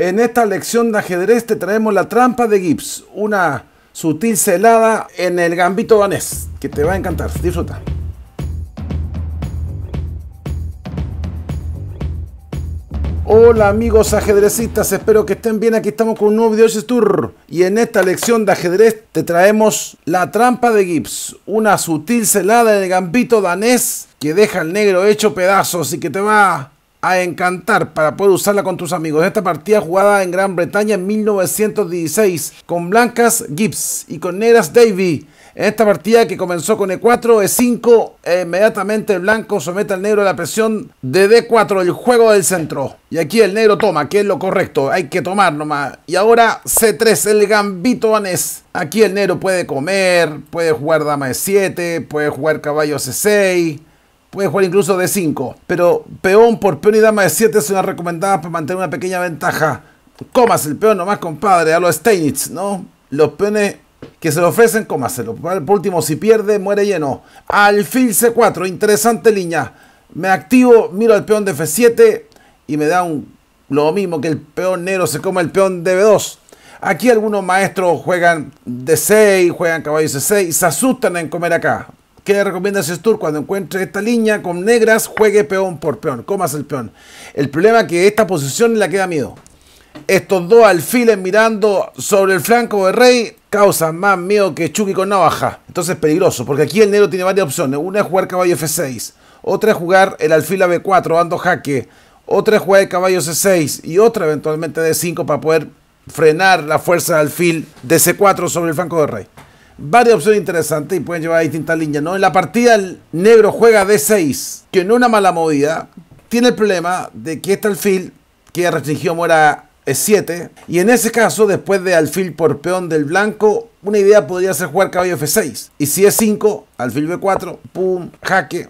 En esta lección de ajedrez te traemos la trampa de Gibbs, una sutil celada en el gambito danés, que te va a encantar, disfruta. Hola amigos ajedrecistas, espero que estén bien, aquí estamos con un nuevo video de Tour y en esta lección de ajedrez te traemos la trampa de Gibbs, una sutil celada en el gambito danés que deja al negro hecho pedazos y que te va a encantar para poder usarla con tus amigos. Esta partida jugada en Gran Bretaña en 1916 con blancas Gibbs y con negras Davy. En esta partida que comenzó con E4, E5, e inmediatamente el blanco somete al negro a la presión de D4, el juego del centro. Y aquí el negro toma, que es lo correcto, hay que tomar nomás. Y ahora C3, el gambito danés. Aquí el negro puede comer, puede jugar dama E7, puede jugar caballo C6 Puede jugar incluso de 5, pero peón por peón y dama de 7 es una recomendada para mantener una pequeña ventaja. Comas el peón nomás, compadre, a los Steinitz, ¿no? Los peones que se lo ofrecen, cómaselo. Por último, si pierde, muere lleno. Alfil C4, interesante línea. Me activo, miro al peón de F7 y me da un, lo mismo que el peón negro se come el peón de B2. Aquí algunos maestros juegan D6, juegan caballo C6 y se asustan en comer acá. ¿Qué recomiendas tour cuando encuentre esta línea con negras? Juegue peón por peón, hace el peón. El problema es que esta posición la queda miedo. Estos dos alfiles mirando sobre el flanco de Rey causan más miedo que Chucky con navaja. Entonces es peligroso, porque aquí el negro tiene varias opciones. Una es jugar caballo F6, otra es jugar el alfil a B4 dando jaque, otra es jugar el caballo C6 y otra eventualmente D5 para poder frenar la fuerza del alfil de C4 sobre el flanco de Rey varias opciones interesantes y pueden llevar a distintas líneas, ¿no? En la partida el negro juega D6, que en una mala movida. Tiene el problema de que este alfil que restringió muera E7. Y en ese caso, después de alfil por peón del blanco, una idea podría ser jugar caballo F6. Y si es 5, alfil B4, pum, jaque.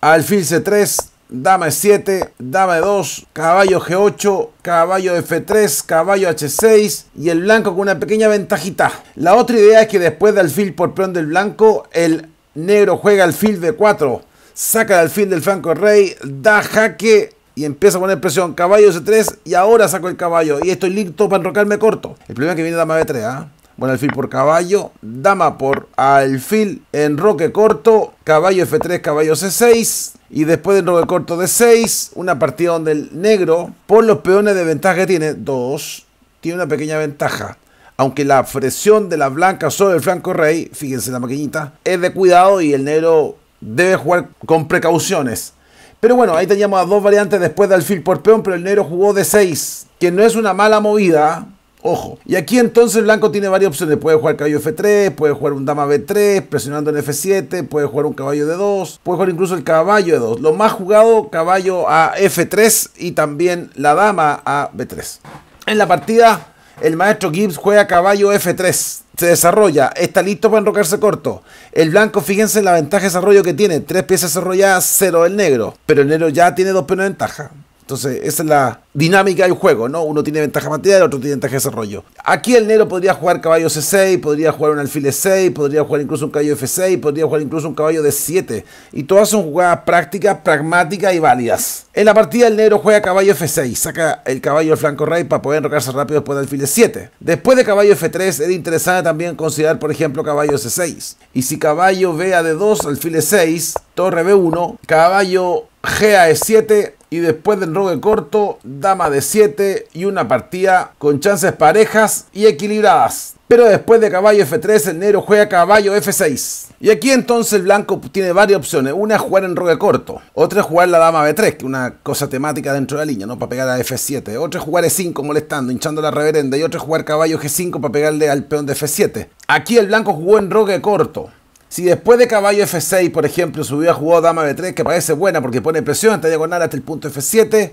Alfil C3, dama E7, dama E2, caballo G8, caballo F3, caballo H6 y el blanco con una pequeña ventajita. La otra idea es que después de alfil por peón del blanco, el negro juega alfil d 4 saca el alfil del franco rey, da jaque y empieza a poner presión. Caballo C3 y ahora saco el caballo y estoy listo para enrocarme corto. El problema es que viene dama B3, Bueno, ¿ah? alfil por caballo, dama por alfil, enroque corto, caballo F3, caballo C6, y después del robo corto de 6, una partida donde el negro, por los peones de ventaja que tiene, 2, tiene una pequeña ventaja. Aunque la presión de la blanca sobre el flanco rey, fíjense la maquinita, es de cuidado y el negro debe jugar con precauciones. Pero bueno, ahí teníamos a dos variantes después de alfil por peón, pero el negro jugó de 6, que no es una mala movida, Ojo. Y aquí entonces el blanco tiene varias opciones. Puede jugar caballo F3, puede jugar un dama B3, presionando en F7, puede jugar un caballo de 2, puede jugar incluso el caballo de 2. Lo más jugado, caballo a F3 y también la dama a B3. En la partida, el maestro Gibbs juega caballo F3. Se desarrolla, está listo para enrocarse corto. El blanco, fíjense la ventaja de desarrollo que tiene. Tres piezas desarrolladas, cero el negro. Pero el negro ya tiene dos peones de ventaja. Entonces, esa es la dinámica del juego, ¿no? Uno tiene ventaja material, el otro tiene ventaja de desarrollo. Aquí el negro podría jugar caballo C6, podría jugar un alfil E6, podría jugar incluso un caballo F6, podría jugar incluso un caballo D7. Y todas son jugadas prácticas, pragmáticas y válidas. En la partida el negro juega caballo F6, saca el caballo al flanco rey para poder enrocarse rápido después del alfil E7. Después de caballo F3 era interesante también considerar, por ejemplo, caballo C6. Y si caballo B a D2, alfil E6, torre B1, caballo G a E7, y después del rogue corto, dama de 7 y una partida con chances parejas y equilibradas. Pero después de caballo F3, el negro juega caballo F6. Y aquí entonces el blanco tiene varias opciones. Una es jugar en rogue corto. Otra es jugar la dama B3, que es una cosa temática dentro de la línea, ¿no? Para pegar a F7. Otra es jugar E5 molestando, hinchando la reverenda. Y otra es jugar caballo G5 para pegarle al peón de F7. Aquí el blanco jugó en rogue corto. Si después de caballo F6, por ejemplo, subió a jugado dama B3, que parece buena porque pone presión esta diagonal hasta el punto F7,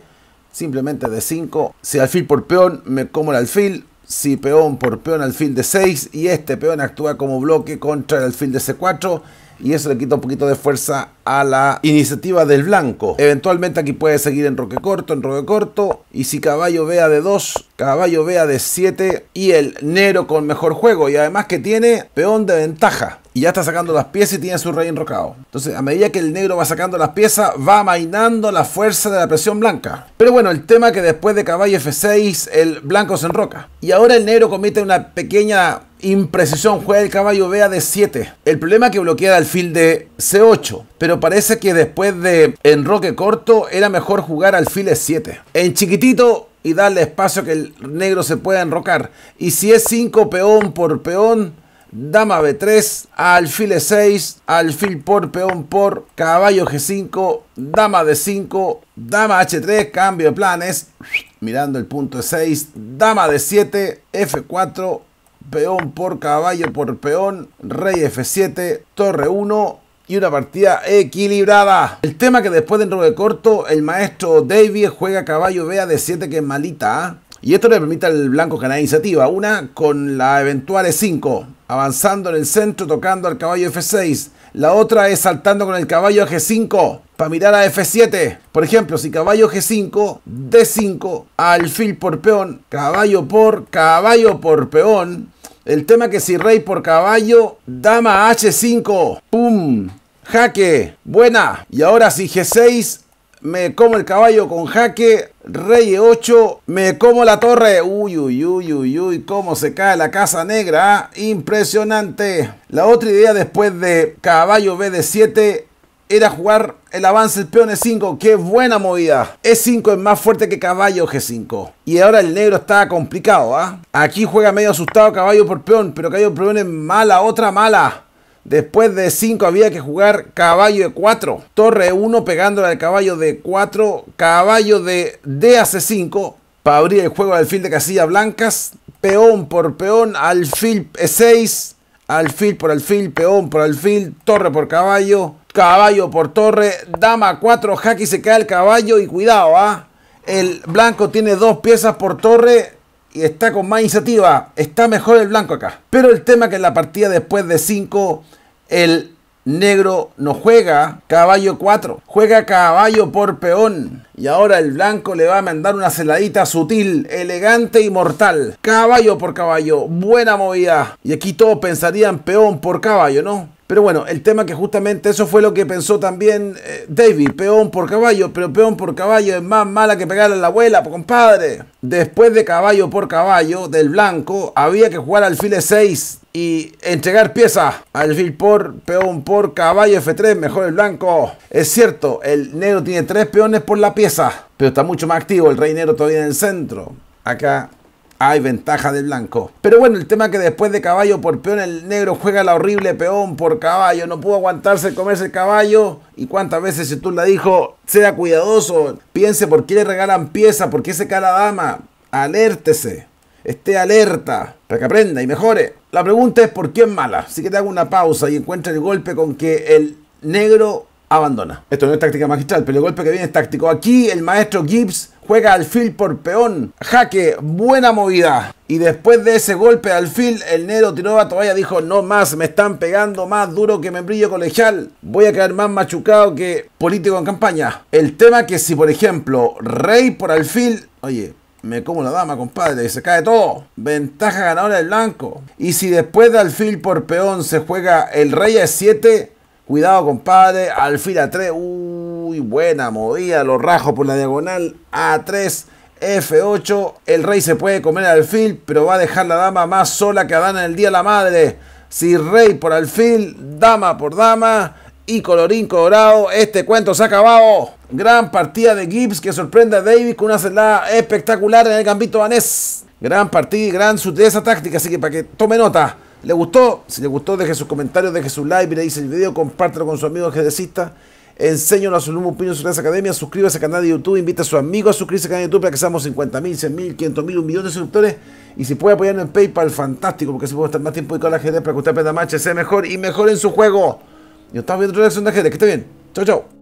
simplemente D5. Si alfil por peón, me como el alfil. Si peón por peón, alfil de 6 Y este peón actúa como bloque contra el alfil de C4 y eso le quita un poquito de fuerza a la iniciativa del blanco. Eventualmente aquí puede seguir en roque corto, en roque corto y si caballo vea de 2, caballo vea de 7 y el negro con mejor juego y además que tiene peón de ventaja. Y ya está sacando las piezas y tiene su rey enrocado. Entonces, a medida que el negro va sacando las piezas, va mainando la fuerza de la presión blanca. Pero bueno, el tema es que después de caballo F6, el blanco se enroca. Y ahora el negro comete una pequeña imprecisión, juega el caballo vea de 7. El problema es que bloquea el alfil de C8, pero parece que después de enroque corto era mejor jugar alfil E7. En chiquitito y darle espacio que el negro se pueda enrocar. Y si es 5 peón por peón, dama B3, alfil E6, alfil por peón por, caballo G5, dama D5, dama H3, cambio de planes, mirando el punto E6, dama D7, F4, peón por caballo por peón, rey f7, torre 1 y una partida equilibrada. El tema que después de corto el maestro David juega caballo B a d7 que es malita. ¿ah? Y esto le permite al blanco ganar iniciativa. Una con la eventual E5, avanzando en el centro, tocando al caballo F6. La otra es saltando con el caballo G5 para mirar a F7. Por ejemplo, si caballo G5, D5, alfil por peón, caballo por, caballo por peón. El tema que si rey por caballo, dama H5, pum, jaque, buena. Y ahora si G6, me como el caballo con jaque, rey e8, me como la torre, uy, uy, uy, uy, uy, cómo se cae la casa negra, ¿ah? impresionante. La otra idea después de caballo b de 7 era jugar el avance del peón E5. ¡Qué buena movida! E5 es más fuerte que caballo G5. Y ahora el negro está complicado, ¿ah? Aquí juega medio asustado caballo por peón, pero caballo por peón en mala, otra mala. Después de 5 había que jugar caballo de 4. Torre 1 pegándole al caballo de 4. Caballo de D 5 para abrir el juego al alfil de casilla blancas. Peón por peón, alfil E6. Alfil por alfil, peón por alfil, torre por caballo, caballo por torre, dama 4, jaque y se cae el caballo y cuidado, ¿ah? El blanco tiene dos piezas por torre, está con más iniciativa. Está mejor el blanco acá. Pero el tema que en la partida después de 5, el negro no juega caballo 4, juega caballo por peón. Y ahora el blanco le va a mandar una celadita sutil, elegante y mortal. Caballo por caballo, buena movida. Y aquí todos pensarían peón por caballo, ¿no? Pero bueno, el tema que justamente eso fue lo que pensó también eh, David, peón por caballo, pero peón por caballo es más mala que pegar a la abuela, compadre. Después de caballo por caballo del blanco, había que jugar alfil e 6 y entregar piezas. Alfil por, peón por, caballo F3, mejor el blanco. Es cierto, el negro tiene tres peones por la pieza, pero está mucho más activo el rey negro todavía en el centro. Acá hay ventaja del blanco. Pero bueno, el tema que después de caballo por peón, el negro juega la horrible peón por caballo. No pudo aguantarse comerse el caballo. Y cuántas veces si tú la dijo, sea cuidadoso, piense por qué le regalan pieza, por qué se cae la dama. Alértese, esté alerta, para que aprenda y mejore. La pregunta es por qué es mala. Así que te hago una pausa y encuentra el golpe con que el negro abandona. Esto no es táctica magistral, pero el golpe que viene es táctico. Aquí el maestro Gibbs juega alfil por peón, jaque, buena movida. Y después de ese golpe de alfil, el negro tiró la toalla, dijo, no más, me están pegando más duro que membrillo colegial, voy a quedar más machucado que político en campaña. El tema que si, por ejemplo, rey por alfil, oye, me como la dama, compadre, y se cae todo. Ventaja ganadora del blanco. Y si después de alfil por peón se juega el rey a 7, cuidado, compadre, alfil a 3, uh buena movida, lo rajo por la diagonal, A3, F8, el rey se puede comer al alfil, pero va a dejar la dama más sola que Adana en el día de la madre. Si rey por alfil, dama por dama y colorín colorado, este cuento se ha acabado. Gran partida de Gibbs que sorprende a Davis con una celda espectacular en el gambito danés. Gran partida y gran sutileza táctica, así que para que tome nota. ¿Le gustó? Si le gustó, deje sus comentarios, deje su like, le dice el video, compártelo con su amigo jedecista. Enséñanos a su Lumo Opinion sobre las academias. Suscríbase al canal de YouTube. Invita a su amigo a suscribirse al canal de YouTube para que seamos 50.000, 100.000, 500.000, un millón de suscriptores. Y si puede apoyarnos en PayPal, fantástico, porque así puede estar más tiempo dedicado con la gente para que usted aprenda más, sea mejor y mejor en su juego. nos estamos viendo otra reacción de gente. Que esté bien. Chau chau